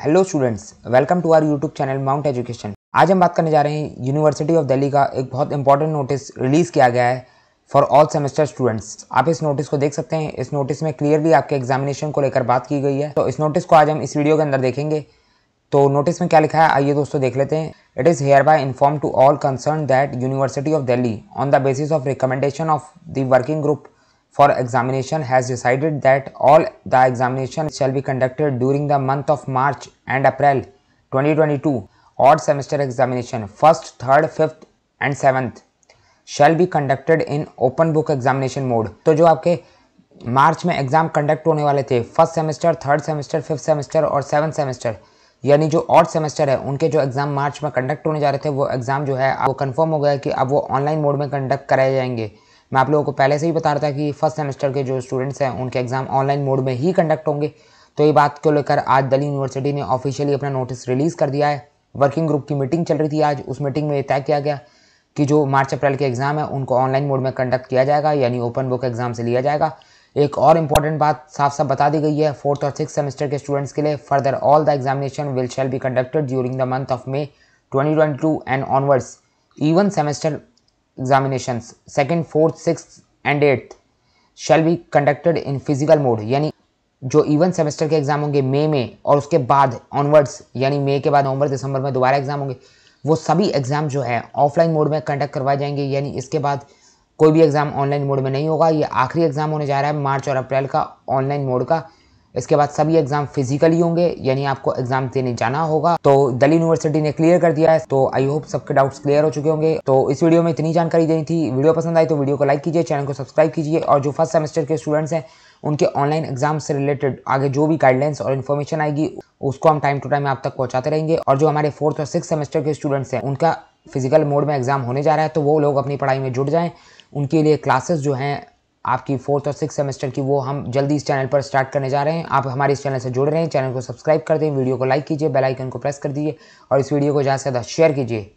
hello students welcome to our YouTube channel Mount Education आज हम बात करने जा रहे हैं यूनिवर्सिटी ऑफ दिल्ली का एक बहुत इंपॉर्टेंट नोटिस रिलीज़ किया गया है फॉर ऑल सेमेस्टर स्टूडेंट्स आप इस नोटिस को देख सकते हैं इस नोटिस में क्लियरली आपके एग्जामिनेशन को लेकर बात की गई है तो इस नोटिस को आज हम इस वीडियो के अंदर देखेंगे तो नोटिस में क्या लिखा है आइए दोस्तों देख लेते हैं it is hereby inform to all concern that university of Delhi on the basis of recommendation of the working group for examination has decided that all the examination shall be conducted during the month of March and April 2022 odd semester examination first third fifth and seventh shall be conducted in open book examination mode to jo aapke March में exam conduct होने वाले थे first semester third semester fifth semester और seven semester यानी जो odd semester है उनके जो एग्ज़ाम मार्च में कंडक्ट होने जा रहे थे वो एग्ज़ाम जो है वो कंफर्म हो गया कि अब वो ऑनलाइन मोड में कंडक्ट कराए जाएंगे मैं आप लोगों को पहले से ही बता रहा था कि फर्स्ट सेमेस्टर के जो स्टूडेंट्स हैं उनके एग्ज़ाम ऑनलाइन मोड में ही कंडक्ट होंगे तो ये बात को लेकर आज दिल्ली यूनिवर्सिटी ने ऑफिशियली अपना नोटिस रिलीज़ कर दिया है वर्किंग ग्रुप की मीटिंग चल रही थी आज उस मीटिंग में तय किया गया कि जो मार्च अप्रैल के एग्ज़ाम है उनको ऑनलाइन मोड में कंडक्ट किया जाएगा यानी ओपन बुक एग्ज़ाम से लिया जाएगा एक और इम्पॉर्टेंट बात साफ साफ बता दी गई है फोर्थ और सिक्स सेमेस्टर के स्टूडेंट्स के लिए further all the examination will shall be conducted during the month of May 2022 and onwards even semester examinations second fourth six and eighth shall be conducted in physical mode यानी जो even semester के exam होंगे मई में और उसके बाद onwards यानी मई के बाद नवंबर दिसंबर में दोबारा एग्जाम होंगे वो सभी एग्जाम जो है ऑफलाइन मोड में कंडक्ट करवाए जाएंगे यानी इसके बाद कोई भी एग्ज़ाम ऑनलाइन मोड में नहीं होगा ये आखिरी एग्ज़ाम होने जा रहा है मार्च और अप्रैल का ऑनलाइन मोड का इसके बाद सभी एग्जाम फिजिकली होंगे यानी आपको एग्जाम देने जाना होगा तो दिल्ली यूनिवर्सिटी ने क्लियर कर दिया है तो आई होप सबके डाउट्स क्लियर हो चुके होंगे तो इस वीडियो में इतनी जानकारी देनी थी वीडियो पसंद आई तो वीडियो को लाइक कीजिए चैनल को सब्सक्राइब कीजिए और जो फर्स्ट सेमेस्टर के स्टूडेंट्स हैं उनके ऑनलाइन एग्जाम से रिलेटेड आगे जो भी गाइडलाइंस और इन्फॉर्मेशन आएगी उसको हम टाइम टू टाइम आप तक पहुँचाते रहेंगे और जो हमारे फोर्थ और सिक्स सेमेस्टर के स्टूडेंट्स हैं उनका फिजिकल मोड में एग्जाम होने जा रहा है तो वो लोग अपनी पढ़ाई में जुट जाएँ उनके लिए क्लासेस जो हैं आपकी फोर्थ और सिक्स सेमेस्टर की वो हम जल्दी इस चैनल पर स्टार्ट करने जा रहे हैं आप हमारे इस चैनल से जुड़ रहे हैं चैनल को सब्सक्राइब कर दें वीडियो को लाइक कीजिए बेल आइकन को प्रेस कर दीजिए और इस वीडियो को ज़्यादा से ज़्यादा शेयर कीजिए